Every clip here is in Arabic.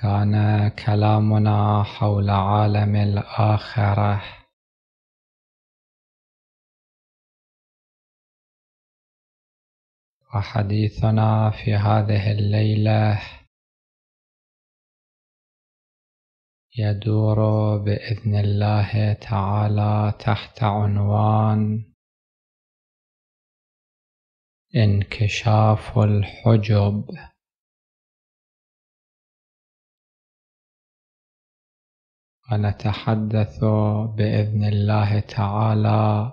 كان كلامنا حول عالم الآخرة وحديثنا في هذه الليلة يدور بإذن الله تعالى تحت عنوان انكشاف الحجب ونتحدث باذن الله تعالى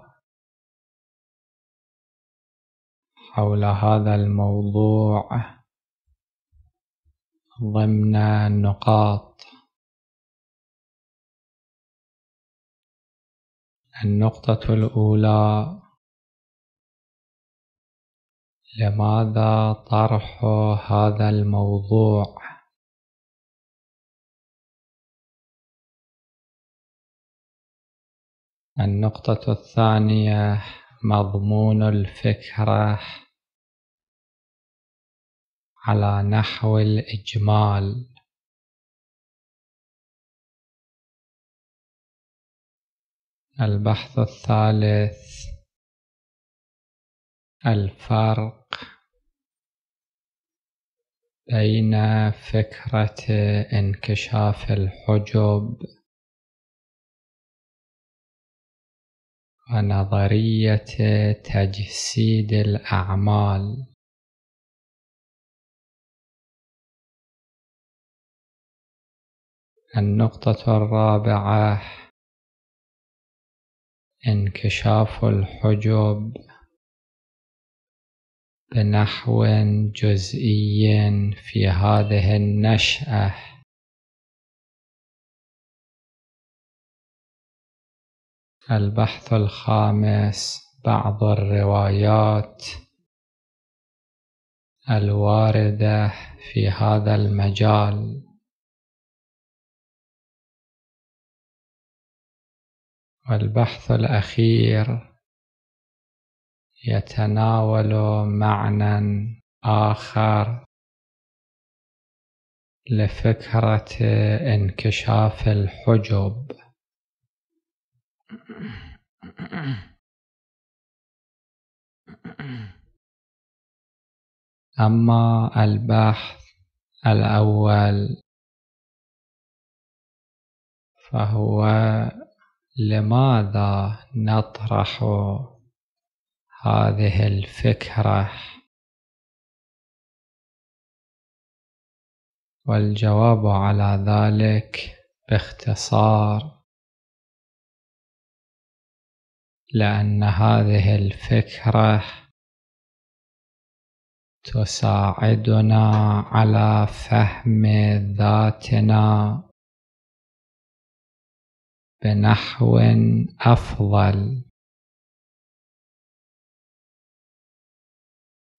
حول هذا الموضوع ضمن النقاط النقطة الأولى لماذا طرح هذا الموضوع النقطة الثانية مضمون الفكرة على نحو الإجمال البحث الثالث الفرق بين فكرة انكشاف الحجب ونظرية تجسيد الأعمال النقطة الرابعة انكشاف الحجب بنحو جزئي في هذه النشأة البحث الخامس بعض الروايات الواردة في هذا المجال والبحث الأخير يتناول معنى آخر لفكرة انكشاف الحجب أما البحث الأول فهو لماذا نطرح هذه الفكرة والجواب على ذلك باختصار لأن هذه الفكرة تساعدنا على فهم ذاتنا بنحو أفضل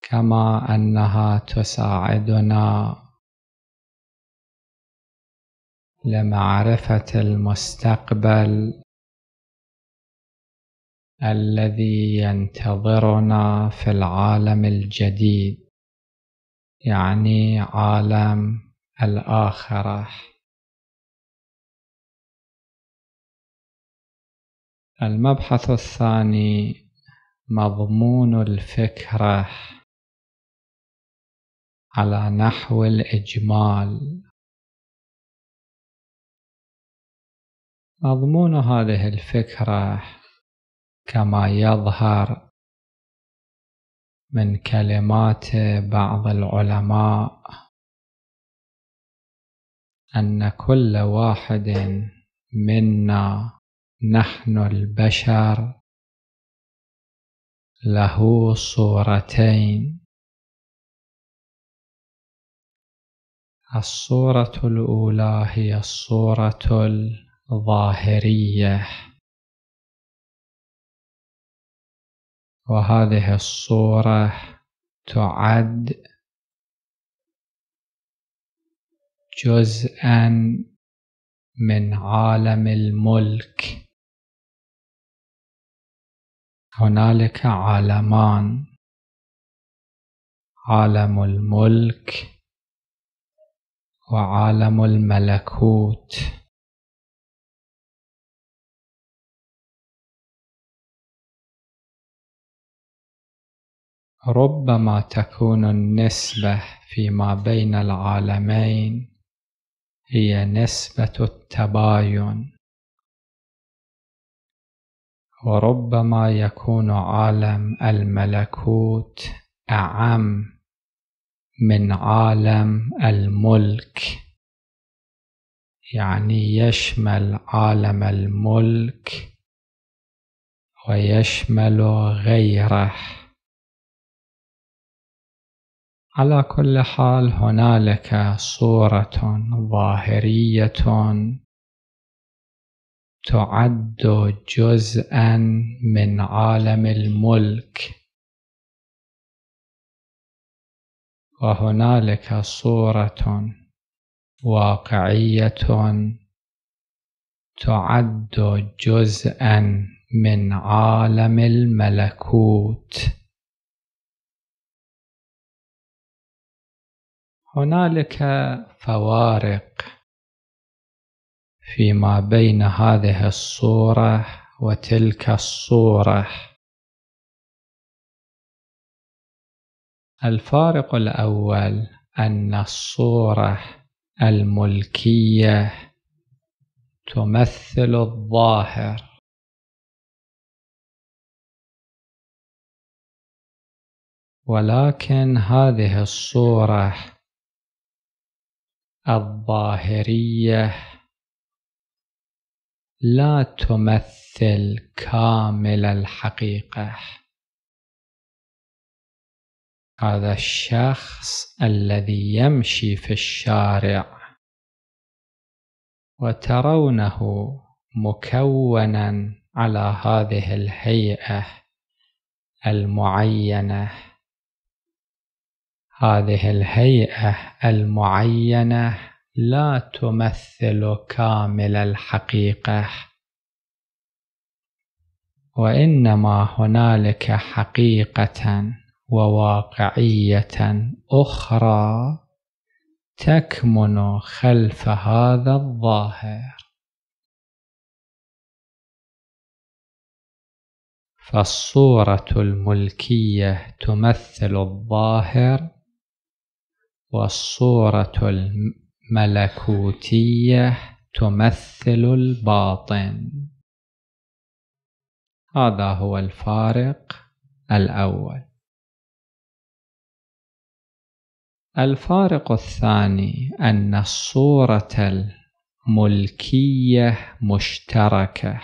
كما أنها تساعدنا لمعرفة المستقبل الذي ينتظرنا في العالم الجديد يعني عالم الآخرة المبحث الثاني مضمون الفكرة على نحو الإجمال مضمون هذه الفكرة كما يظهر من كلمات بعض العلماء أن كل واحد منا نحن البشر له صورتين الصورة الأولى هي الصورة الظاهرية وهذه الصورة تعد جزءا من عالم الملك هنالك عالمان عالم الملك وعالم الملكوت ربما تكون النسبة فيما بين العالمين هي نسبة التباين وربما يكون عالم الملكوت أعم من عالم الملك يعني يشمل عالم الملك ويشمل غيره على كل حال هنالك صورة ظاهرية تعد جزءا من عالم الملك وهنالك صورة واقعية تعد جزءا من عالم الملكوت هنالك فوارق فيما بين هذه الصورة وتلك الصورة الفارق الأول أن الصورة الملكية تمثل الظاهر ولكن هذه الصورة الظاهريه لا تمثل كامل الحقيقه هذا الشخص الذي يمشي في الشارع وترونه مكونا على هذه الهيئه المعينه هذه الهيئة المعينة لا تمثل كامل الحقيقة وإنما هنالك حقيقة وواقعية أخرى تكمن خلف هذا الظاهر فالصورة الملكية تمثل الظاهر والصورة الملكوتية تمثل الباطن هذا هو الفارق الأول الفارق الثاني أن الصورة الملكية مشتركة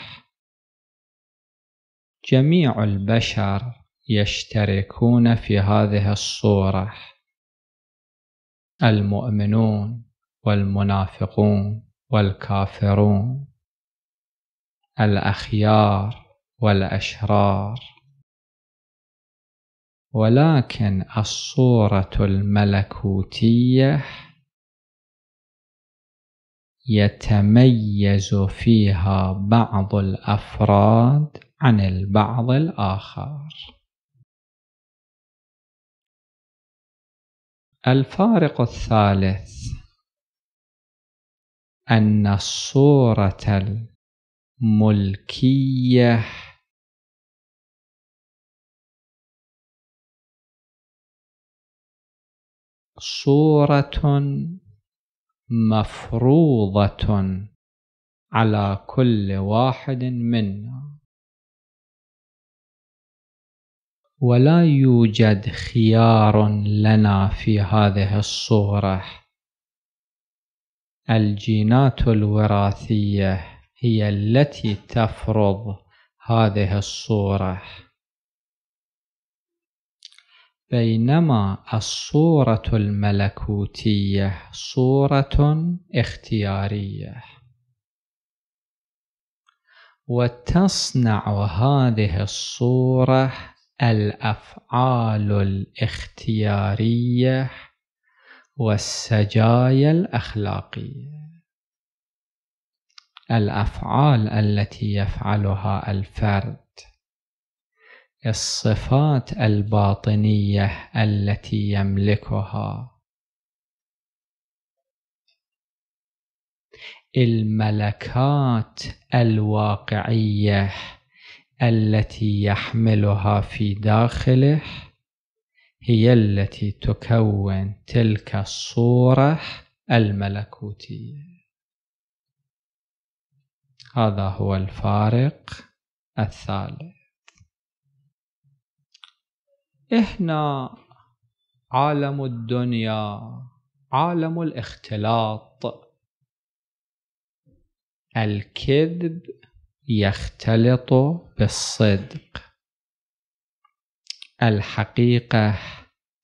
جميع البشر يشتركون في هذه الصوره المؤمنون والمنافقون والكافرون الأخيار والأشرار ولكن الصورة الملكوتية يتميز فيها بعض الأفراد عن البعض الآخر الفارق الثالث أن الصورة الملكية صورة مفروضة على كل واحد منا ولا يوجد خيار لنا في هذه الصورة الجينات الوراثية هي التي تفرض هذه الصورة بينما الصورة الملكوتية صورة اختيارية وتصنع هذه الصورة الأفعال الاختيارية والسجايا الأخلاقية الأفعال التي يفعلها الفرد الصفات الباطنية التي يملكها الملكات الواقعيه التي يحملها في داخله هي التي تكون تلك الصورة الملكوتية هذا هو الفارق الثالث إحنا عالم الدنيا عالم الاختلاط الكذب يختلط بالصدق الحقيقة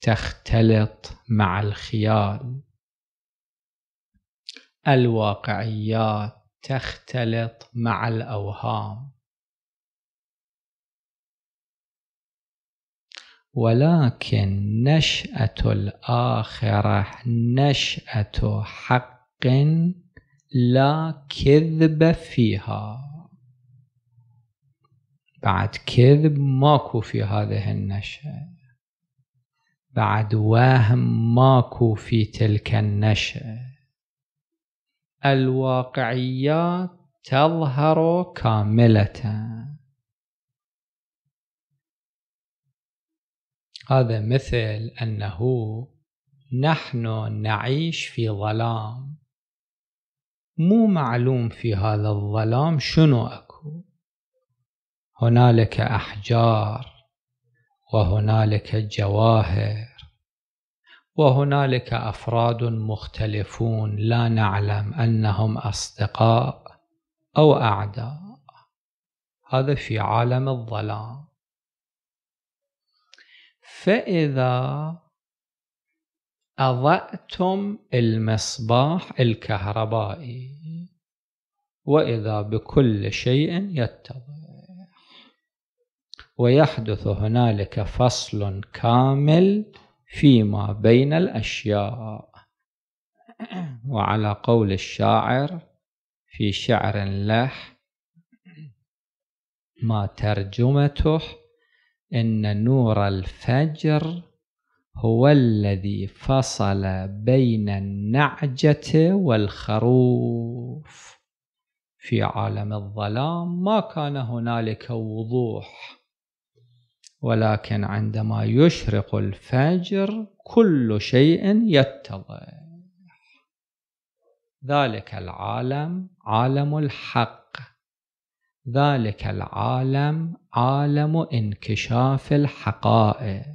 تختلط مع الخيال الواقعيات تختلط مع الأوهام ولكن نشأة الآخرة نشأة حق لا كذب فيها بعد كذب ماكو في هذه النشأة بعد وهم ماكو في تلك النشأة الواقعيات تظهر كاملة هذا مثل أنه نحن نعيش في ظلام مو معلوم في هذا الظلام شنو أكو هنالك احجار وهنالك جواهر وهنالك افراد مختلفون لا نعلم انهم اصدقاء او اعداء هذا في عالم الظلام فاذا اضاتم المصباح الكهربائي واذا بكل شيء يتضح ويحدث هنالك فصل كامل فيما بين الأشياء وعلى قول الشاعر في شعر له ما ترجمته إن نور الفجر هو الذي فصل بين النعجة والخروف في عالم الظلام ما كان هنالك وضوح ولكن عندما يشرق الفجر كل شيء يتضح ذلك العالم عالم الحق ذلك العالم عالم انكشاف الحقائق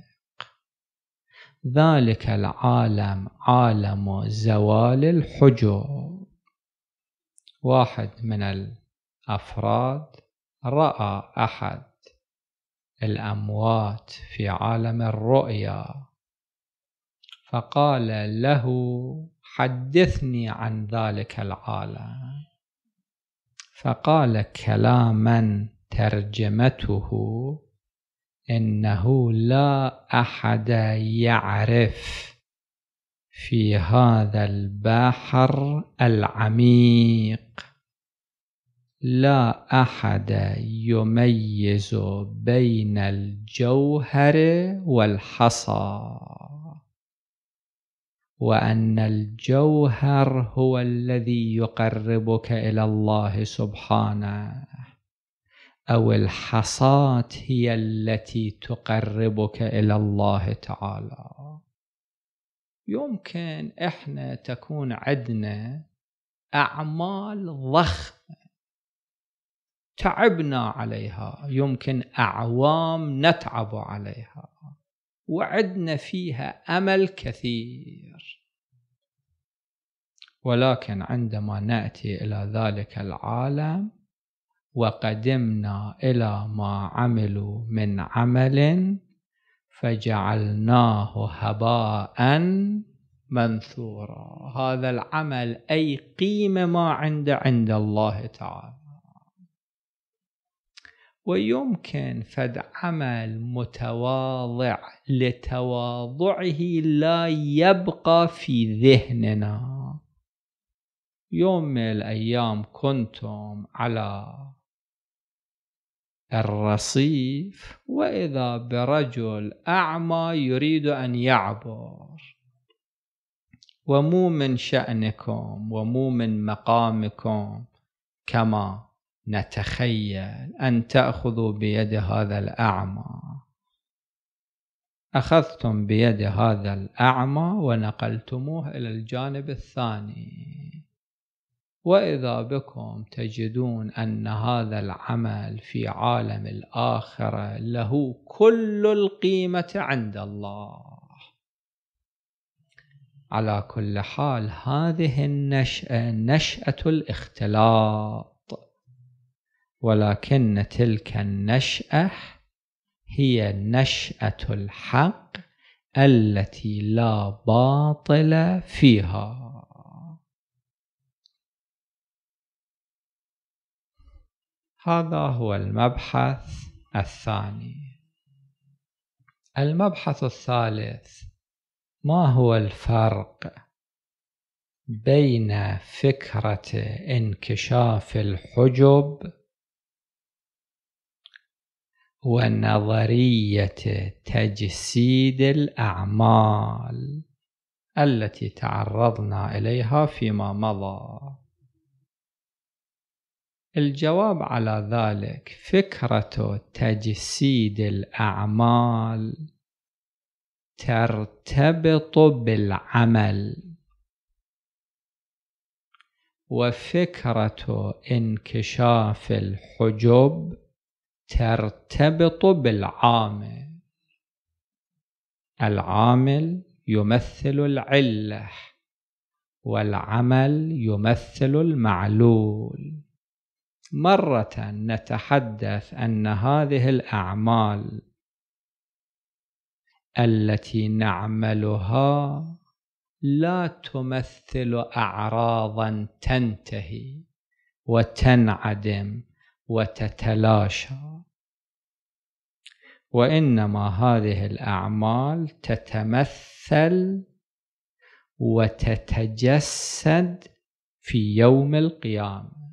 ذلك العالم عالم زوال الحجب واحد من الافراد راى احد الأموات في عالم الرؤيا فقال له حدثني عن ذلك العالم فقال كلاما ترجمته انه لا احد يعرف في هذا البحر العميق لا أحد يميز بين الجوهر والحصى وأن الجوهر هو الذي يقربك إلى الله سبحانه أو الحصاة هي التي تقربك إلى الله تعالى يمكن إحنا تكون عندنا أعمال ضخمة تعبنا عليها يمكن أعوام نتعب عليها وعدنا فيها أمل كثير ولكن عندما نأتي إلى ذلك العالم وقدمنا إلى ما عملوا من عمل فجعلناه هباء منثورا هذا العمل أي قيمة ما عند عند الله تعالى ويمكن فد عمل متواضع لتواضعه لا يبقى في ذهننا يوم من الأيام كنتم على الرصيف وإذا برجل أعمى يريد أن يعبر ومو من شأنكم ومو من مقامكم كما نتخيل أن تأخذوا بيد هذا الأعمى أخذتم بيد هذا الأعمى ونقلتموه إلى الجانب الثاني وإذا بكم تجدون أن هذا العمل في عالم الآخرة له كل القيمة عند الله على كل حال هذه النشأة نشأة الاختلاط ولكن تلك النشأة هي نشأة الحق التي لا باطل فيها هذا هو المبحث الثاني المبحث الثالث ما هو الفرق بين فكرة انكشاف الحجب ونظريه تجسيد الاعمال التي تعرضنا اليها فيما مضى الجواب على ذلك فكره تجسيد الاعمال ترتبط بالعمل وفكره انكشاف الحجب ترتبط بالعامل العامل يمثل العله والعمل يمثل المعلول مره نتحدث ان هذه الاعمال التي نعملها لا تمثل اعراضا تنتهي وتنعدم وتتلاشى وانما هذه الاعمال تتمثل وتتجسد في يوم القيامه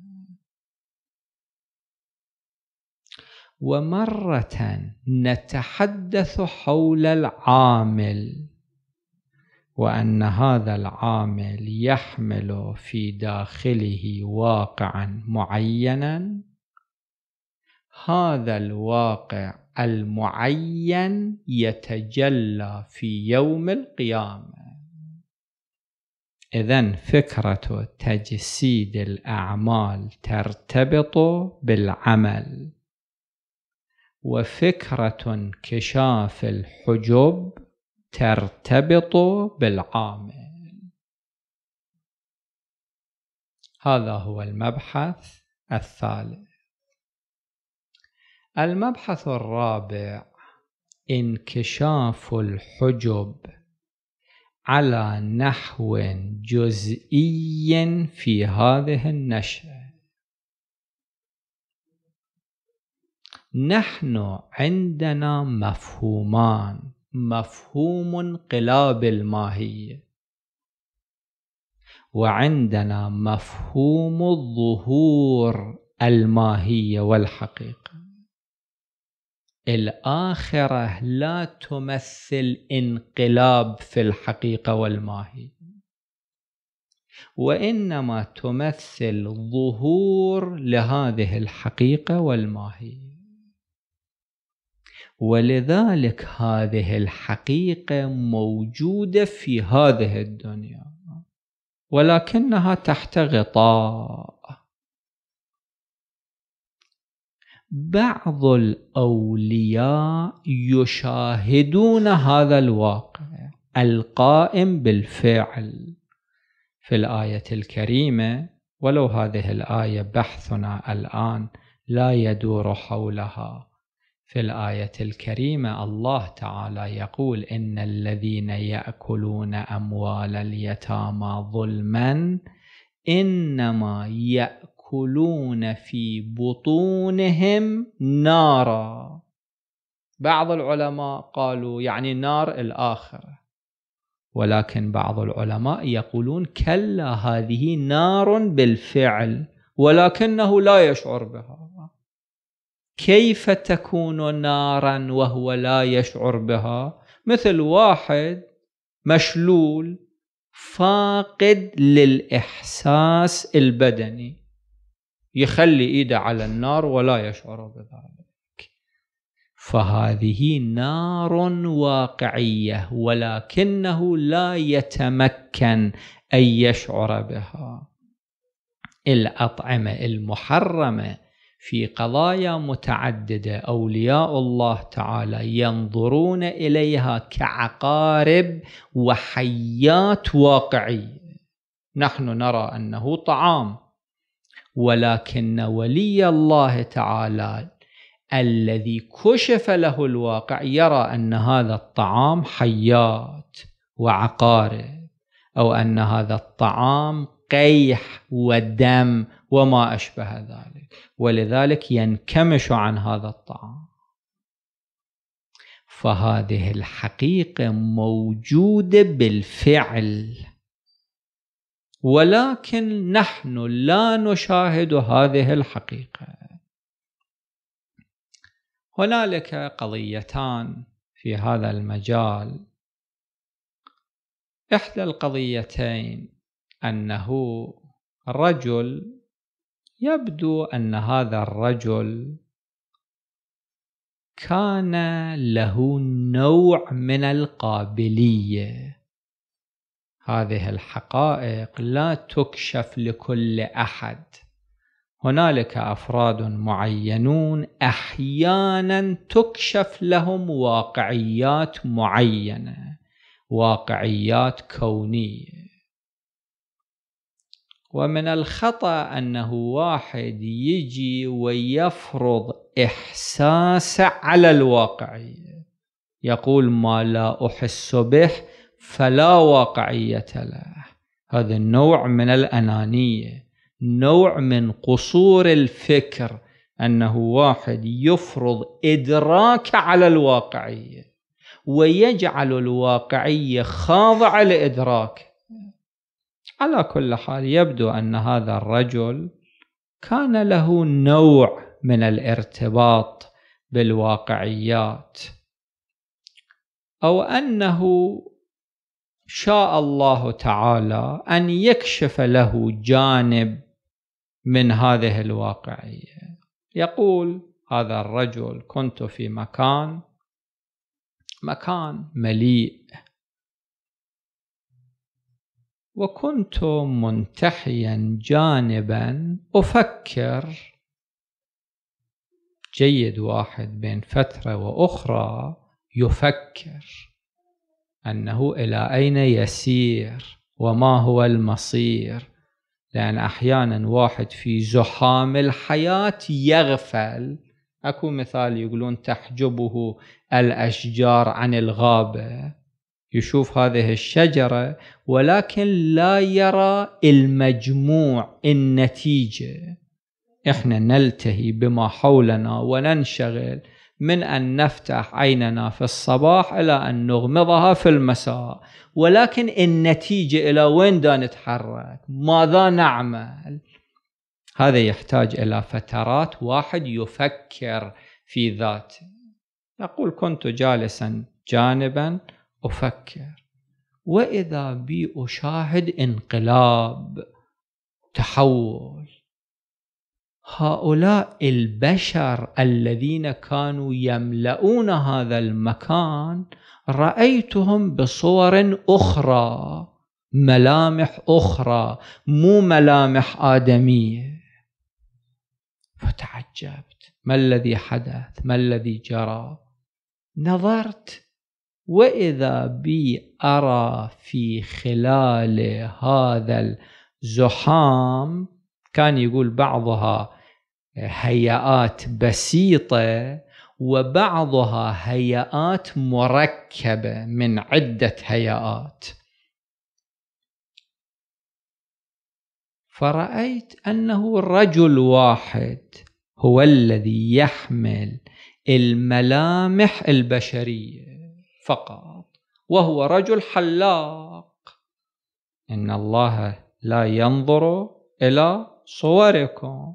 ومره نتحدث حول العامل وان هذا العامل يحمل في داخله واقعا معينا هذا الواقع المعين يتجلى في يوم القيامة إذا فكرة تجسيد الأعمال ترتبط بالعمل وفكرة انكشاف الحجب ترتبط بالعامل هذا هو المبحث الثالث المبحث الرابع انكشاف الحجب على نحو جزئي في هذه النشأة نحن عندنا مفهومان مفهوم انقلاب الماهية وعندنا مفهوم الظهور الماهية والحقيقة الآخرة لا تمثل انقلاب في الحقيقة والماهي وإنما تمثل ظهور لهذه الحقيقة والماهية ولذلك هذه الحقيقة موجودة في هذه الدنيا ولكنها تحت غطاء بعض الأولياء يشاهدون هذا الواقع القائم بالفعل في الآية الكريمة ولو هذه الآية بحثنا الآن لا يدور حولها في الآية الكريمة الله تعالى يقول إن الذين يأكلون أموال اليتامى ظلما إنما يأكلون يأكلون في بطونهم نارا بعض العلماء قالوا يعني نار الآخرة ولكن بعض العلماء يقولون كلا هذه نار بالفعل ولكنه لا يشعر بها كيف تكون نارا وهو لا يشعر بها مثل واحد مشلول فاقد للإحساس البدني يخلي ايده على النار ولا يشعر بذلك فهذه نار واقعيه ولكنه لا يتمكن ان يشعر بها الاطعمه المحرمه في قضايا متعدده اولياء الله تعالى ينظرون اليها كعقارب وحيات واقعيه نحن نرى انه طعام ولكن ولي الله تعالى الذي كشف له الواقع يرى أن هذا الطعام حيات وعقارب أو أن هذا الطعام قيح ودم وما أشبه ذلك ولذلك ينكمش عن هذا الطعام فهذه الحقيقة موجودة بالفعل ولكن نحن لا نشاهد هذه الحقيقة هنالك قضيتان في هذا المجال إحدى القضيتين أنه رجل يبدو أن هذا الرجل كان له نوع من القابلية هذه الحقائق لا تكشف لكل احد هنالك افراد معينون احيانا تكشف لهم واقعيات معينه واقعيات كونيه ومن الخطا انه واحد يجي ويفرض احساسه على الواقعيه يقول ما لا احس به فلا واقعية له هذا نوع من الأنانية نوع من قصور الفكر أنه واحد يفرض إدراك على الواقعية ويجعل الواقعية خاضعة لإدراك على كل حال يبدو أن هذا الرجل كان له نوع من الارتباط بالواقعيات أو أنه شاء الله تعالى أن يكشف له جانب من هذه الواقعية يقول هذا الرجل كنت في مكان مكان مليء وكنت منتحيا جانبا أفكر جيد واحد بين فترة وأخرى يفكر انه الى اين يسير وما هو المصير لان احيانا واحد في زحام الحياه يغفل اكو مثال يقولون تحجبه الاشجار عن الغابه يشوف هذه الشجره ولكن لا يرى المجموع النتيجه احنا نلتهي بما حولنا وننشغل من أن نفتح عيننا في الصباح إلى أن نغمضها في المساء ولكن النتيجة إلى وين دا نتحرك ماذا نعمل هذا يحتاج إلى فترات واحد يفكر في ذاته نقول كنت جالسا جانبا أفكر وإذا بي أشاهد انقلاب تحول هؤلاء البشر الذين كانوا يملؤون هذا المكان رايتهم بصور اخرى ملامح اخرى مو ملامح ادميه فتعجبت ما الذي حدث ما الذي جرى نظرت واذا بي ارى في خلال هذا الزحام كان يقول بعضها هيئات بسيطه وبعضها هيئات مركبه من عده هيئات فرايت انه رجل واحد هو الذي يحمل الملامح البشريه فقط وهو رجل حلاق ان الله لا ينظر الى صوركم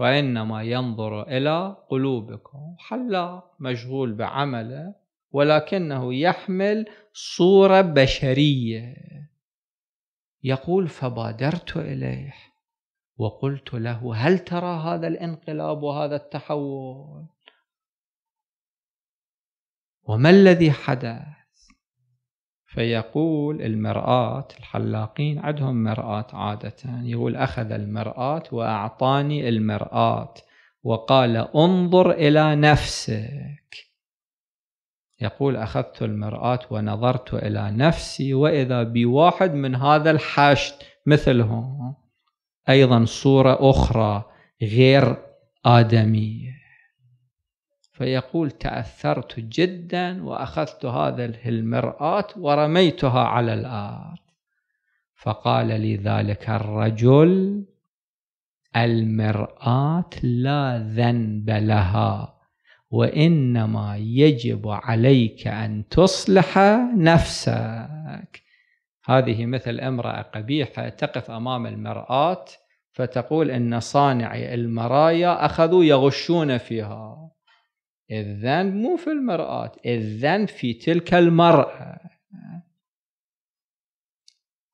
وإنما ينظر إلى قلوبكم حلاق مشغول بعمله ولكنه يحمل صورة بشرية يقول فبادرت إليه وقلت له هل ترى هذا الانقلاب وهذا التحول وما الذي حدث فيقول المرآة الحلاقين عندهم مرآة عادة يقول أخذ المرآة وأعطاني المرآة وقال انظر إلى نفسك يقول أخذت المرآة ونظرت إلى نفسي وإذا بواحد من هذا الحشد مثلهم أيضا صورة أخرى غير آدمية فيقول تأثرت جدا وأخذت هذه المرآة ورميتها على الأرض فقال لي ذلك الرجل المرآة لا ذنب لها وإنما يجب عليك أن تصلح نفسك هذه مثل امرأة قبيحة تقف أمام المرآة فتقول إن صانعي المرايا أخذوا يغشون فيها الذنب مو في المرآة الذنب في تلك المرأة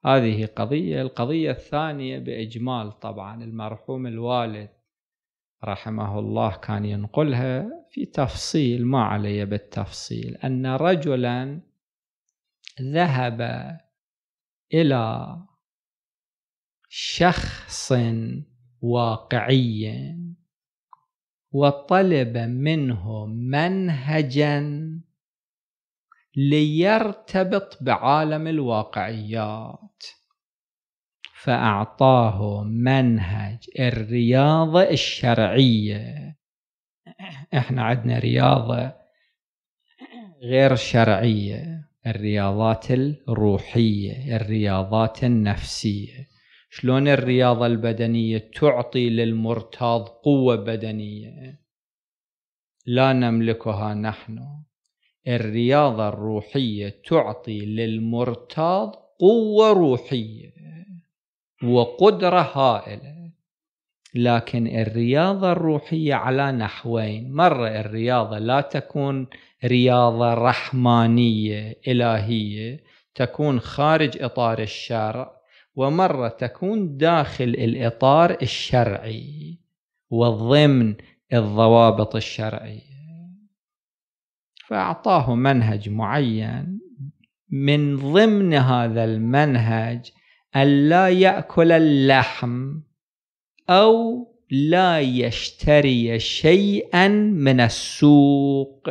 هذه قضية القضية الثانية بإجمال طبعا المرحوم الوالد رحمه الله كان ينقلها في تفصيل ما علي بالتفصيل أن رجلا ذهب إلى شخص واقعي وطلب منه منهجا ليرتبط بعالم الواقعيات فأعطاه منهج الرياضة الشرعية احنا عندنا رياضة غير شرعية الرياضات الروحية الرياضات النفسية شلون الرياضة البدنية تعطي للمرتاض قوة بدنية لا نملكها نحن الرياضة الروحية تعطي للمرتاض قوة روحية وقدرة هائلة لكن الرياضة الروحية على نحوين مرة الرياضة لا تكون رياضة رحمانية إلهية تكون خارج إطار الشرع ومرة تكون داخل الإطار الشرعي وضمن الضوابط الشرعية فأعطاه منهج معين من ضمن هذا المنهج ألا يأكل اللحم أو لا يشتري شيئا من السوق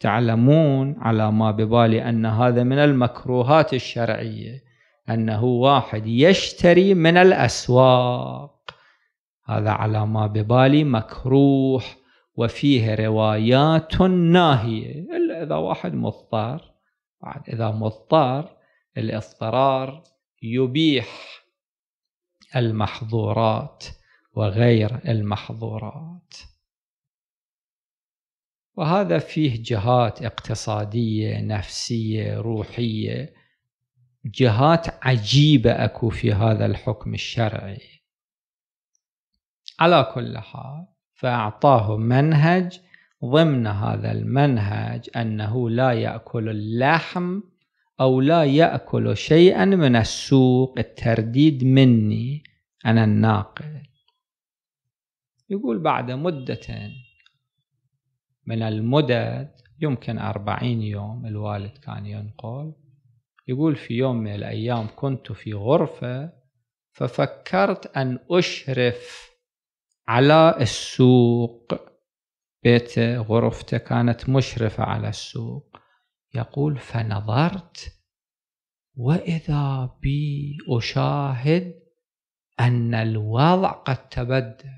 تعلمون على ما ببالي أن هذا من المكروهات الشرعية أنه واحد يشتري من الأسواق هذا على ما ببالي مكروح وفيه روايات ناهية إلا إذا واحد مضطر بعد إذا مضطر الاضطرار يبيح المحظورات وغير المحظورات وهذا فيه جهات اقتصادية نفسية روحية جهات عجيبة أكو في هذا الحكم الشرعي على كل حال فأعطاه منهج ضمن هذا المنهج أنه لا يأكل اللحم أو لا يأكل شيئا من السوق الترديد مني أنا الناقل يقول بعد مدة من المدد يمكن أربعين يوم الوالد كان ينقل يقول في يوم من الأيام كنت في غرفة ففكرت أن أشرف على السوق بيته غرفته كانت مشرفة على السوق يقول فنظرت وإذا بي أشاهد أن الوضع قد تبدل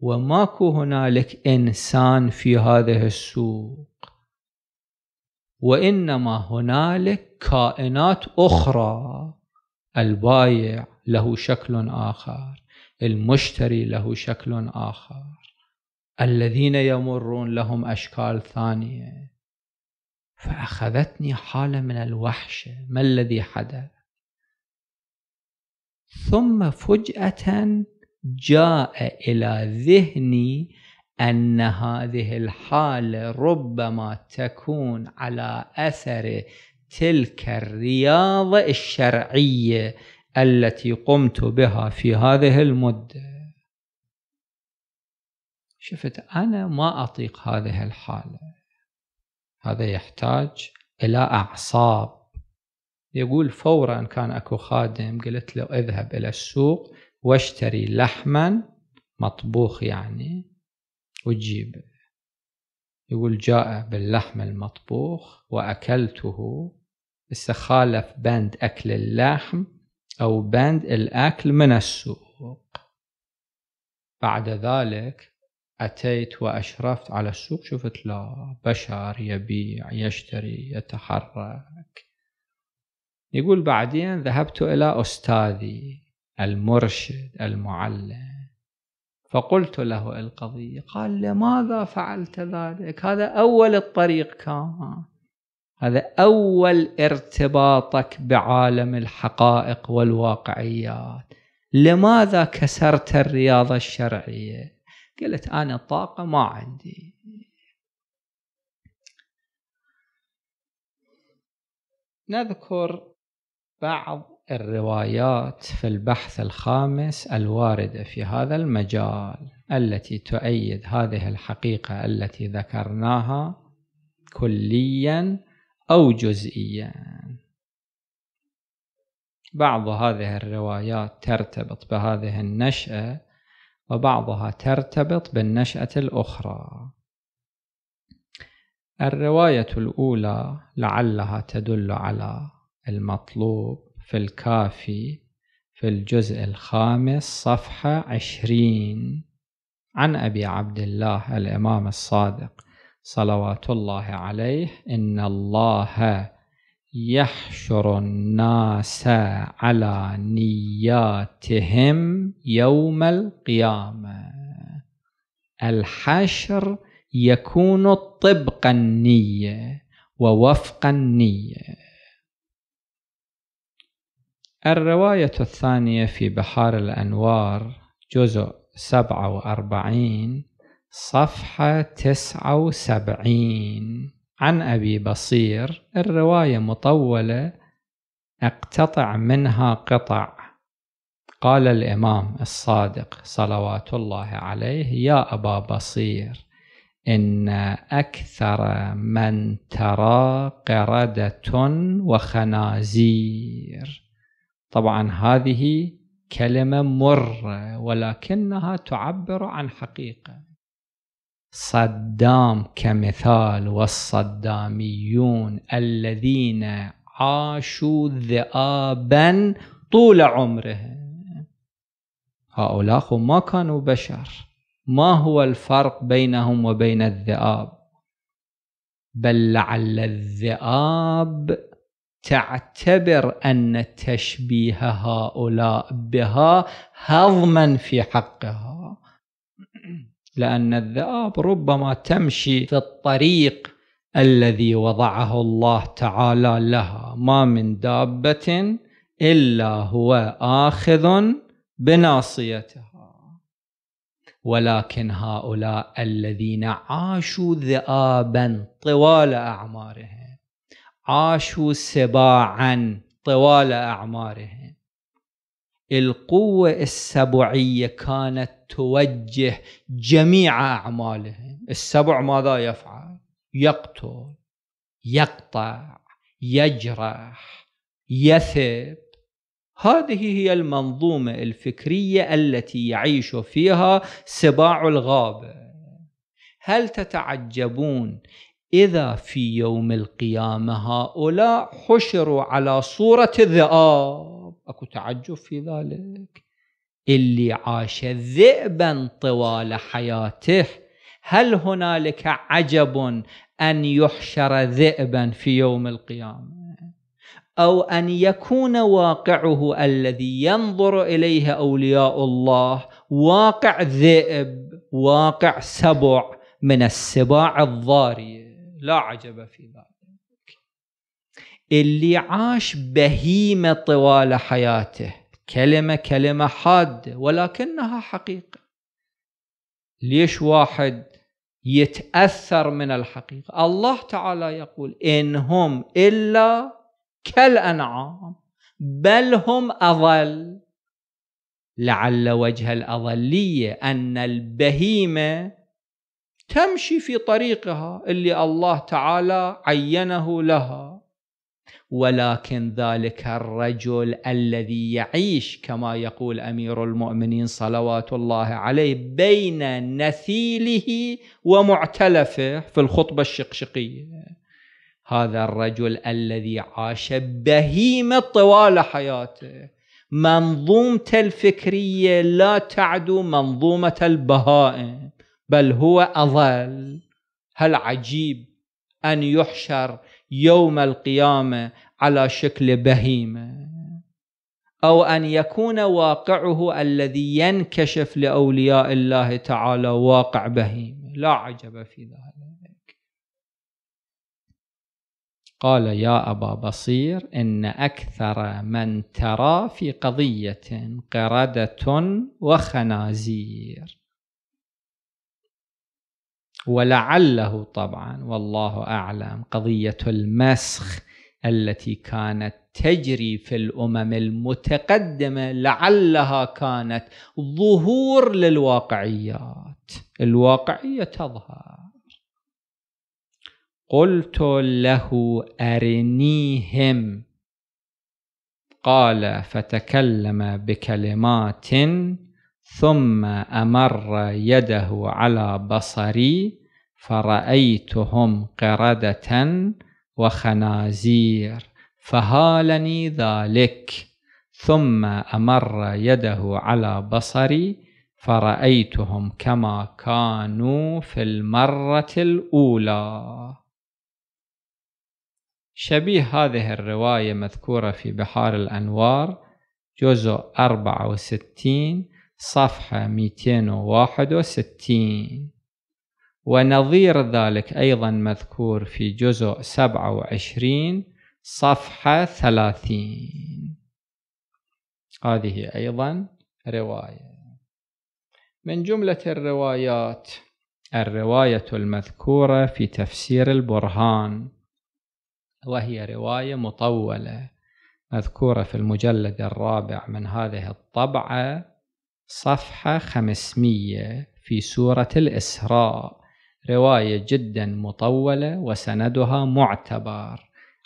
وماكو هنالك إنسان في هذه السوق وانما هنالك كائنات اخرى البايع له شكل اخر المشتري له شكل اخر الذين يمرون لهم اشكال ثانيه فاخذتني حاله من الوحشه ما الذي حدث ثم فجاه جاء الى ذهني ان هذه الحاله ربما تكون على اثر تلك الرياضه الشرعيه التي قمت بها في هذه المده شفت انا ما اطيق هذه الحاله هذا يحتاج الى اعصاب يقول فورا كان اكو خادم قلت له اذهب الى السوق واشتري لحما مطبوخ يعني وتجيب يقول جاء باللحم المطبوخ وأكلته استخالف بند أكل اللحم أو بند الأكل من السوق بعد ذلك أتيت وأشرفت على السوق شفت لا بشر يبيع يشتري يتحرك يقول بعدين ذهبت إلى أستاذي المرشد المعلم فقلت له القضية قال لماذا فعلت ذلك هذا أول الطريق كان هذا أول ارتباطك بعالم الحقائق والواقعيات لماذا كسرت الرياضة الشرعية قلت أنا الطاقة ما عندي نذكر بعض الروايات في البحث الخامس الواردة في هذا المجال التي تؤيد هذه الحقيقة التي ذكرناها كليا أو جزئيا بعض هذه الروايات ترتبط بهذه النشأة وبعضها ترتبط بالنشأة الأخرى الرواية الأولى لعلها تدل على المطلوب في الكافي في الجزء الخامس صفحة عشرين عن أبي عبد الله الإمام الصادق صلوات الله عليه إن الله يحشر الناس على نياتهم يوم القيامة الحشر يكون طبق النية ووفق النيه الرواية الثانية في بحار الأنوار جزء سبعة وأربعين صفحة تسعة وسبعين عن أبي بصير الرواية مطولة اقتطع منها قطع قال الإمام الصادق صلوات الله عليه يا أبا بصير إن أكثر من ترى قردة وخنازير طبعا هذه كلمة مرة ولكنها تعبر عن حقيقة صدام كمثال والصداميون الذين عاشوا ذئابا طول عمره هؤلاء ما كانوا بشر ما هو الفرق بينهم وبين الذئاب بل لعل الذئاب تعتبر أن تشبيه هؤلاء بها هضما في حقها لأن الذئاب ربما تمشي في الطريق الذي وضعه الله تعالى لها ما من دابة إلا هو آخذ بناصيتها ولكن هؤلاء الذين عاشوا ذئابا طوال أعمارهم عاشوا سباعا طوال أعمارهم القوة السبعية كانت توجه جميع أعمالهم السبع ماذا يفعل؟ يقتل يقطع يجرح يثب هذه هي المنظومة الفكرية التي يعيش فيها سباع الغابة هل تتعجبون إذا في يوم القيامة هؤلاء حشروا على صورة الذئاب أكو تعجب في ذلك اللي عاش ذئبا طوال حياته هل هنالك عجب أن يحشر ذئبا في يوم القيامة أو أن يكون واقعه الذي ينظر إليه أولياء الله واقع ذئب واقع سبع من السباع الضارية لا عجب في ذلك اللي عاش بهيمة طوال حياته كلمة كلمة حادة ولكنها حقيقة ليش واحد يتأثر من الحقيقة الله تعالى يقول إن هم إلا كالأنعام بل هم أضل لعل وجه الأضلية أن البهيمة تمشي في طريقها اللي الله تعالى عينه لها ولكن ذلك الرجل الذي يعيش كما يقول امير المؤمنين صلوات الله عليه بين نثيله ومعتلفه في الخطبه الشقشقيه هذا الرجل الذي عاش بهيمه طوال حياته منظومته الفكريه لا تعدو منظومه البهائم بل هو اضل هل عجيب ان يحشر يوم القيامه على شكل بهيمه او ان يكون واقعه الذي ينكشف لاولياء الله تعالى واقع بهيمه لا عجب في ذلك قال يا ابا بصير ان اكثر من ترى في قضيه قرده وخنازير ولعله طبعا والله اعلم قضيه المسخ التي كانت تجري في الامم المتقدمه لعلها كانت ظهور للواقعيات الواقعيه تظهر قلت له ارنيهم قال فتكلم بكلمات ثم امر يده على بصري فرايتهم قرده وخنازير فهالني ذلك ثم امر يده على بصري فرايتهم كما كانوا في المره الاولى شبيه هذه الروايه مذكوره في بحار الانوار جزء 64 صفحة 261 ونظير ذلك أيضا مذكور في جزء 27 صفحة 30 هذه أيضا رواية من جملة الروايات الرواية المذكورة في تفسير البرهان وهي رواية مطولة مذكورة في المجلد الرابع من هذه الطبعة صفحة 500 في سورة الإسراء رواية جدا مطولة وسندها معتبر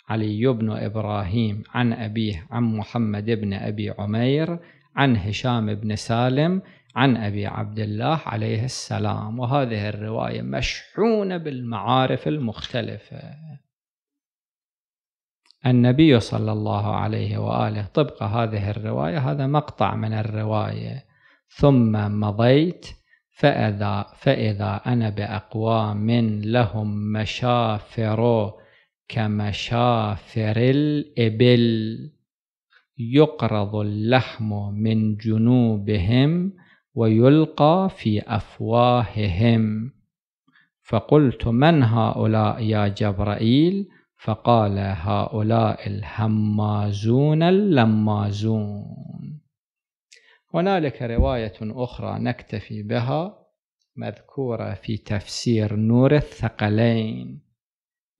علي بن إبراهيم عن أبيه عن محمد بن أبي عمير عن هشام بن سالم عن أبي عبد الله عليه السلام وهذه الرواية مشحونة بالمعارف المختلفة النبي صلى الله عليه وآله طبق هذه الرواية هذا مقطع من الرواية ثم مضيت فإذا, فإذا أنا بأقوام لهم مشافر كمشافر الإبل يقرض اللحم من جنوبهم ويلقى في أفواههم فقلت من هؤلاء يا جبرائيل فقال هؤلاء الهمازون اللمازون هنالك رواية أخرى نكتفي بها مذكورة في تفسير نور الثقلين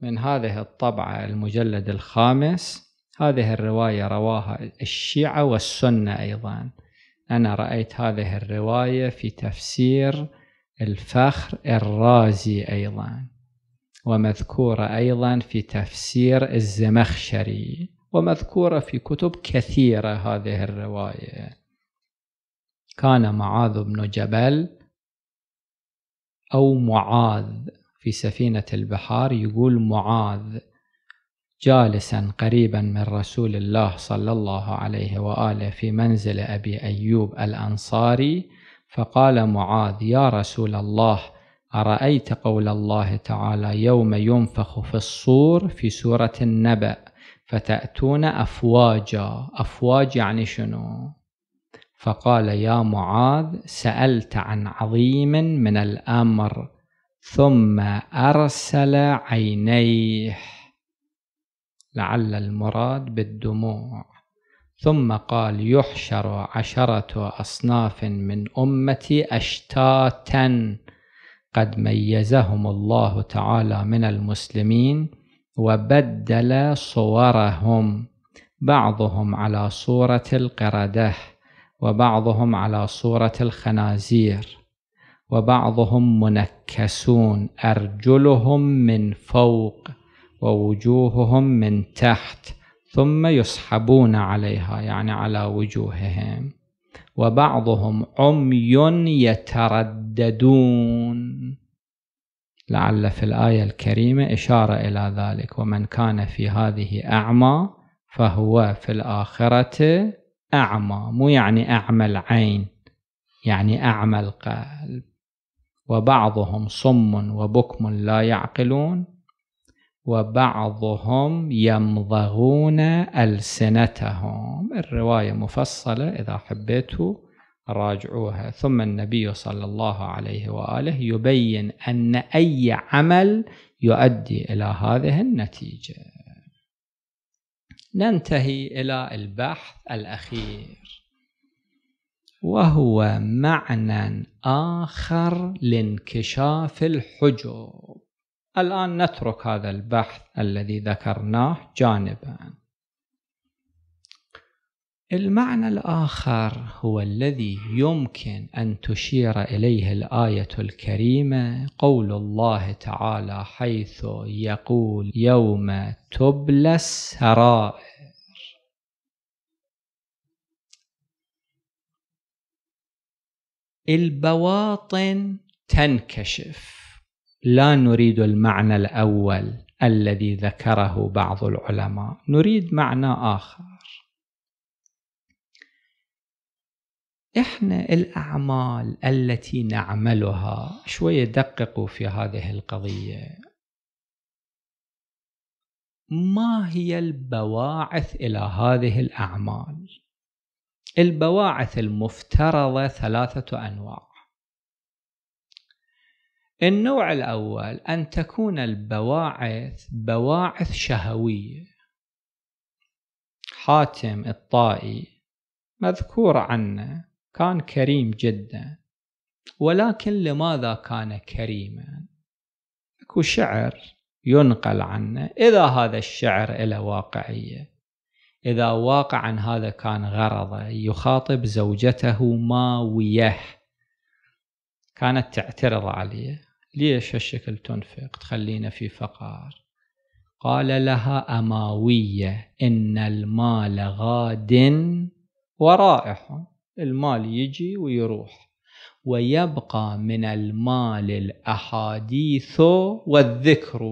من هذه الطبعة المجلد الخامس هذه الرواية رواها الشيعة والسنة أيضا أنا رأيت هذه الرواية في تفسير الفخر الرازي أيضا ومذكورة أيضا في تفسير الزمخشري ومذكورة في كتب كثيرة هذه الرواية كان معاذ بن جبل أو معاذ في سفينة البحار يقول معاذ جالسا قريبا من رسول الله صلى الله عليه وآله في منزل أبي أيوب الأنصاري فقال معاذ يا رسول الله أرأيت قول الله تعالى يوم ينفخ في الصور في سورة النبأ فتأتون أفواجا أفواج يعني شنو فقال يا معاذ سألت عن عظيم من الأمر ثم أرسل عينيه لعل المراد بالدموع ثم قال يحشر عشرة أصناف من أمتي أشتاتا قد ميزهم الله تعالى من المسلمين وبدل صورهم بعضهم على صورة القرده وبعضهم على صورة الخنازير وبعضهم منكسون أرجلهم من فوق ووجوههم من تحت ثم يسحبون عليها يعني على وجوههم وبعضهم عمي يترددون لعل في الآية الكريمة إشارة إلى ذلك ومن كان في هذه أعمى فهو في الآخرة أعمى مو يعني أعمى العين يعني أعمى القلب وبعضهم صم وبكم لا يعقلون وبعضهم يمضغون ألسنتهم الرواية مفصلة إذا حبيتوا راجعوها ثم النبي صلى الله عليه وآله يبين أن أي عمل يؤدي إلى هذه النتيجة ننتهي إلى البحث الأخير وهو معنى آخر لانكشاف الحجب الآن نترك هذا البحث الذي ذكرناه جانبا المعنى الآخر هو الذي يمكن أن تشير إليه الآية الكريمة قول الله تعالى حيث يقول يوم تبلى السرائر البواطن تنكشف لا نريد المعنى الأول الذي ذكره بعض العلماء نريد معنى آخر احنا الاعمال التي نعملها شويه دققوا في هذه القضيه ما هي البواعث الى هذه الاعمال البواعث المفترضه ثلاثه انواع النوع الاول ان تكون البواعث بواعث شهويه حاتم الطائي مذكور عنه كان كريم جدا ولكن لماذا كان كريما اكو شعر ينقل عنه اذا هذا الشعر له واقعيه اذا واقعا هذا كان غرضه يخاطب زوجته ما وياه كانت تعترض عليه ليش هالشكل تنفق تخلينا في فقر قال لها أماوية إن المال غاد ورائح المال يجي ويروح ويبقى من المال الأحاديث والذكر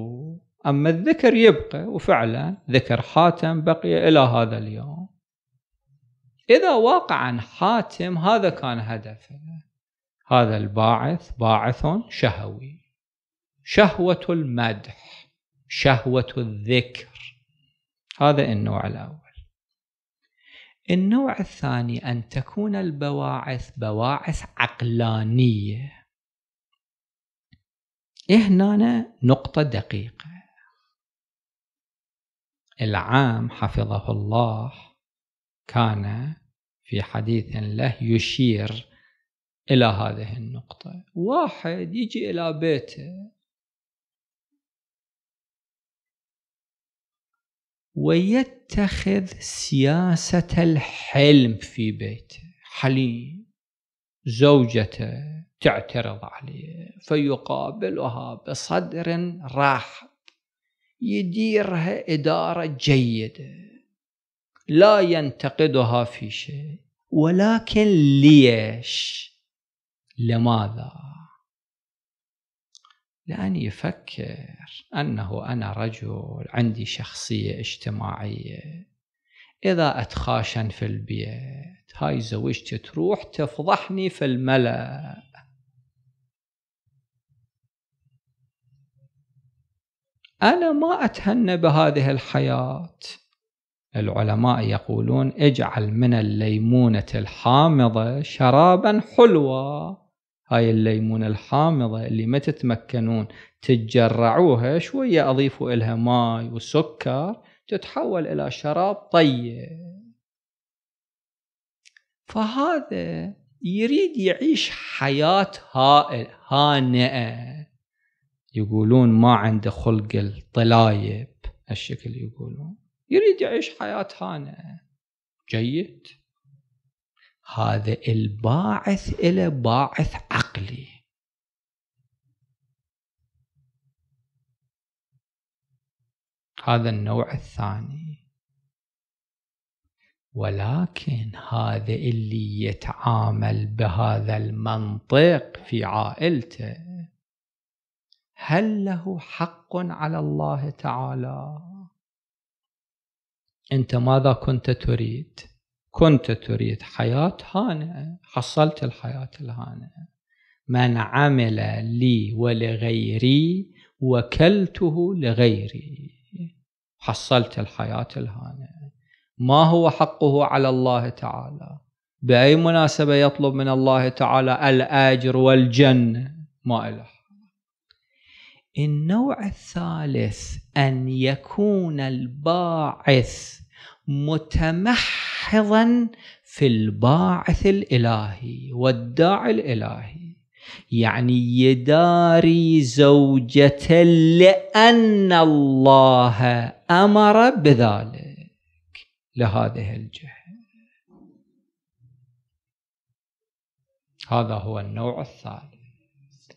أما الذكر يبقى وفعلا ذكر حاتم بقي إلى هذا اليوم إذا واقعا حاتم هذا كان هدفه هذا الباعث باعث شهوي شهوة المدح شهوة الذكر هذا النوع الأول النوع الثاني أن تكون البواعث بواعث عقلانية هنا نقطة دقيقة العام حفظه الله كان في حديث له يشير إلى هذه النقطة واحد يجي إلى بيته ويتخذ سياسة الحلم في بيته حليم زوجته تعترض عليه فيقابلها بصدر رحب يديرها إدارة جيدة لا ينتقدها في شيء ولكن ليش لماذا لأن يفكر أنه أنا رجل عندي شخصية اجتماعية إذا أتخاشن في البيت هاي زوجتي تروح تفضحني في الملأ أنا ما أتهنى بهذه الحياة العلماء يقولون اجعل من الليمونة الحامضة شرابا حلوًا هاي الليمون الحامضة اللي ما تتمكنون تتجرعوها شوية أضيفوا إلها ماي وسكر تتحول إلى شراب طيب فهذا يريد يعيش حياة هائل هانئة يقولون ما عنده خلق الطلايب هالشكل يقولون يريد يعيش حياة هانئة جيد هذا الباعث إلى باعث عقلي هذا النوع الثاني ولكن هذا اللي يتعامل بهذا المنطق في عائلته هل له حق على الله تعالى انت ماذا كنت تريد كنت تريد حياة هانئة حصلت الحياة الهانئة من عمل لي ولغيري وكلته لغيري حصلت الحياة الهانئة ما هو حقه على الله تعالى بأي مناسبة يطلب من الله تعالى الأجر والجنة ما إله النوع الثالث أن يكون الباعث متمحن ملاحظا في الباعث الالهي والداعي الالهي يعني يداري زوجته لان الله امر بذلك لهذه الجهه هذا هو النوع الثالث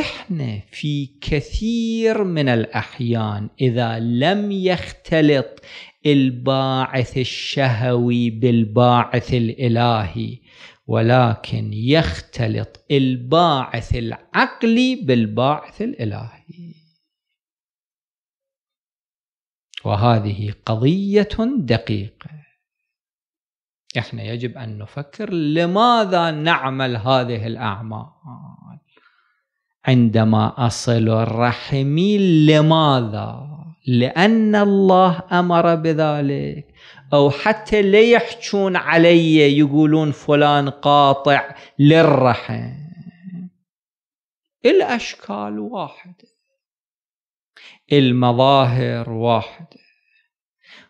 احنا في كثير من الاحيان اذا لم يختلط الباعث الشهوي بالباعث الالهي ولكن يختلط الباعث العقلي بالباعث الالهي وهذه قضيه دقيقه احنا يجب ان نفكر لماذا نعمل هذه الاعمال عندما اصل رحمي لماذا لأن الله أمر بذلك أو حتى لا يحجون علي يقولون فلان قاطع للرحم الأشكال واحدة المظاهر واحدة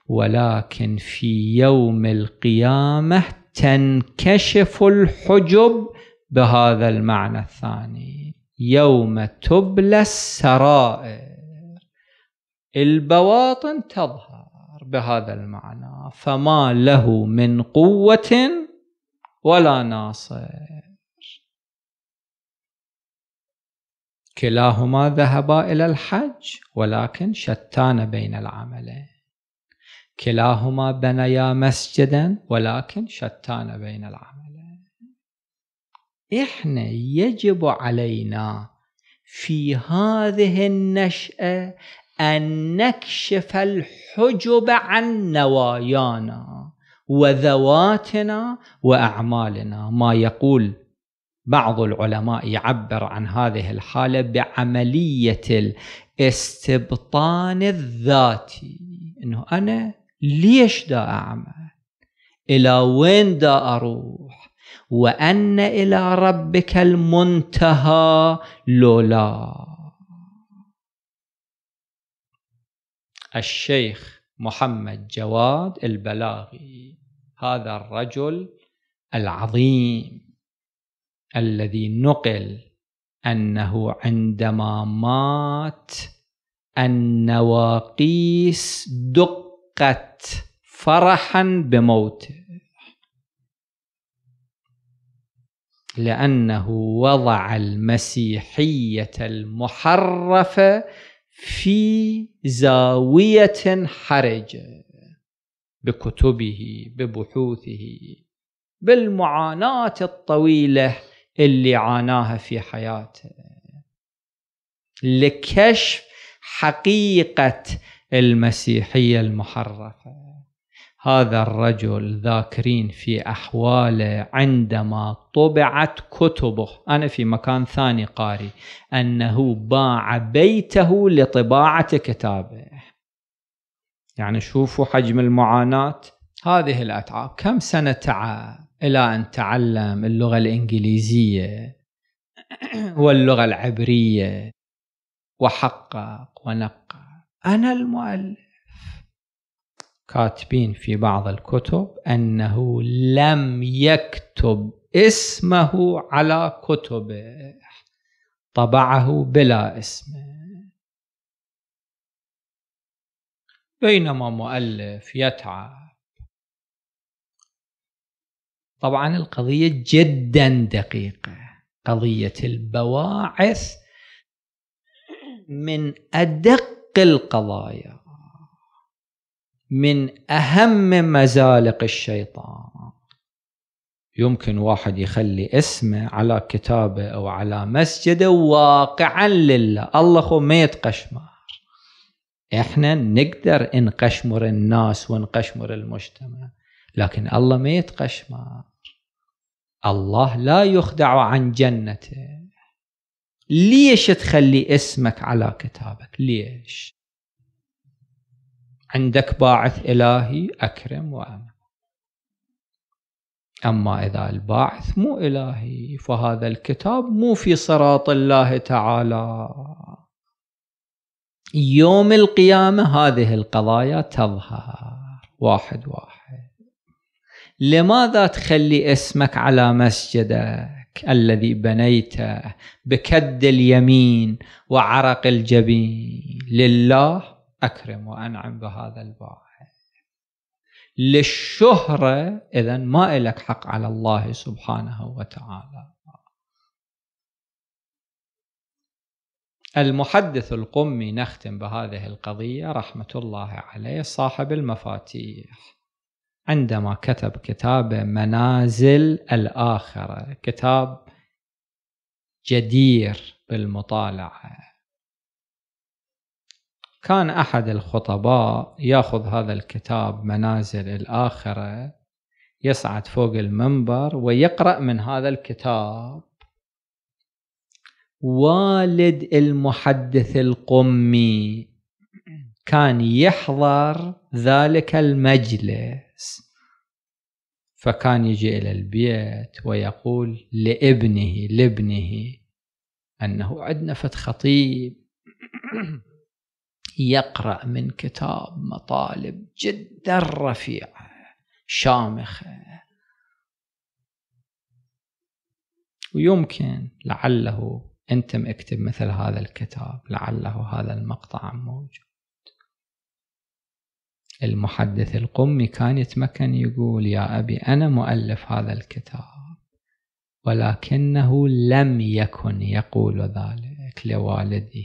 ولكن في يوم القيامة تنكشف الحجب بهذا المعنى الثاني يوم تبلى السرائر البواطن تظهر بهذا المعنى فما له من قوة ولا ناصر كلاهما ذهبا إلى الحج ولكن شتان بين العملين كلاهما بنيا مسجدا ولكن شتان بين العملين احنا يجب علينا في هذه النشأة أن نكشف الحجب عن نوايانا وذواتنا وأعمالنا ما يقول بعض العلماء يعبر عن هذه الحالة بعملية الاستبطان الذاتي أنه أنا ليش دا أعمل إلى وين دا أروح وأن إلى ربك المنتهى لولا الشيخ محمد جواد البلاغي هذا الرجل العظيم الذي نقل انه عندما مات النواقيس دقت فرحا بموته لانه وضع المسيحيه المحرفه في زاوية حرجة بكتبه ببحوثه بالمعاناة الطويلة اللي عاناها في حياته لكشف حقيقة المسيحية المحرفة هذا الرجل ذاكرين في احواله عندما طبعت كتبه انا في مكان ثاني قاري انه باع بيته لطباعه كتابه يعني شوفوا حجم المعاناه هذه الاتعاب كم سنه تعب الى ان تعلم اللغه الانجليزيه واللغه العبريه وحقق ونقى انا المؤلف كاتبين في بعض الكتب أنه لم يكتب اسمه على كتبه طبعه بلا اسمه بينما مؤلف يتعب طبعا القضية جدا دقيقة قضية البواعث من أدق القضايا من أهم مزالق الشيطان يمكن واحد يخلي اسمه على كتابه أو على مسجده واقعا لله الله خو ما يتقشمر احنا نقدر نقشمر الناس ونقشمر المجتمع لكن الله ما يتقشمر الله لا يخدع عن جنته ليش تخلي اسمك على كتابك ليش عندك باعث إلهي أكرم وأمن أما إذا الباعث مو إلهي فهذا الكتاب مو في صراط الله تعالى يوم القيامة هذه القضايا تظهر واحد واحد لماذا تخلي اسمك على مسجدك الذي بنيته بكد اليمين وعرق الجبين لله أكرم وأنعم بهذا الباحث للشهرة إذا ما إلك حق على الله سبحانه وتعالى المحدث القمي نختم بهذه القضية رحمة الله عليه صاحب المفاتيح عندما كتب كتابه منازل الآخرة كتاب جدير بالمطالعة كان أحد الخطباء يأخذ هذا الكتاب منازل الآخرة يصعد فوق المنبر ويقرأ من هذا الكتاب والد المحدث القمي كان يحضر ذلك المجلس فكان يجي إلى البيت ويقول لابنه لابنه أنه عندنا فت خطيب يقرأ من كتاب مطالب جدا رفيعة شامخة ويمكن لعله أنت مكتب مثل هذا الكتاب لعله هذا المقطع موجود المحدث القمي كان يتمكن يقول يا أبي أنا مؤلف هذا الكتاب ولكنه لم يكن يقول ذلك لوالده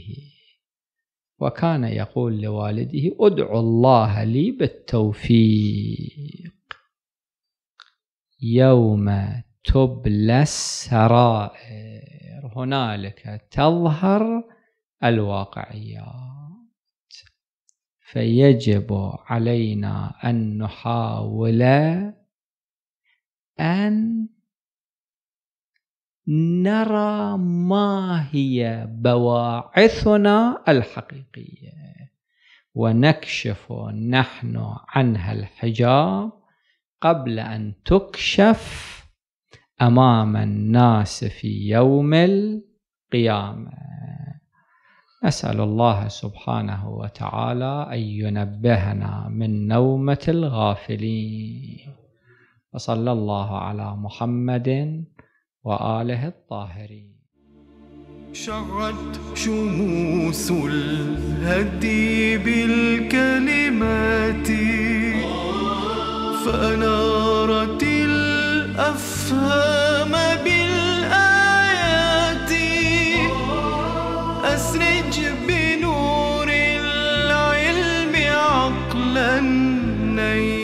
وكان يقول لوالده ادعو الله لي بالتوفيق يوم تبلى السرائر هنالك تظهر الواقعيات فيجب علينا ان نحاول ان نرى ما هي بواعثنا الحقيقيه ونكشف نحن عنها الحجاب قبل ان تكشف امام الناس في يوم القيامه نسال الله سبحانه وتعالى ان ينبهنا من نومه الغافلين وصلى الله على محمد وآله الطاهرين شعت شموس الهدي بالكلمات فأنارت الأفهام بالآيات أسرج بنور العلم عقلا نيرا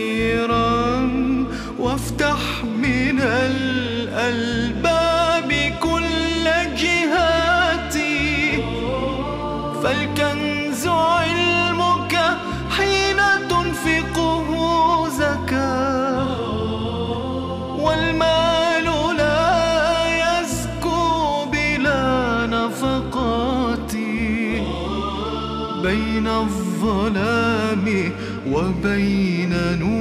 ظلامي وبين نور